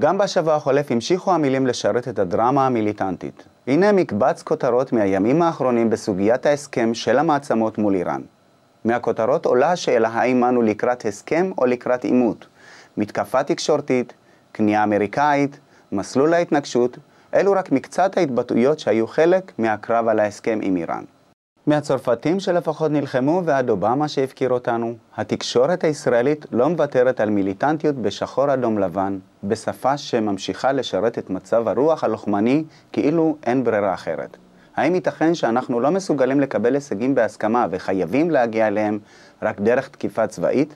גם בשבוע החולף המשיכו המילים לשרת את הדרמה המיליטנטית. הנה מקבץ כותרות מהימים האחרונים בסוגיית ההסכם של המעצמות מול איראן. מהכותרות עולה השאלה האם אנו לקראת הסכם או לקראת עימות. מתקפה תקשורתית, כניעה אמריקאית, מסלול ההתנגשות, אלו רק מקצת ההתבטאויות שהיו חלק מהקרב על ההסכם עם איראן. מהצרפתים שלפחות נלחמו ועד אובמה שהפקיר אותנו, התקשורת הישראלית לא מוותרת על מיליטנטיות בשחור אדום לבן, בשפה שממשיכה לשרת את מצב הרוח הלוחמני כאילו אין ברירה אחרת. האם ייתכן שאנחנו לא מסוגלים לקבל הישגים בהסכמה וחייבים להגיע אליהם רק דרך תקיפה צבאית?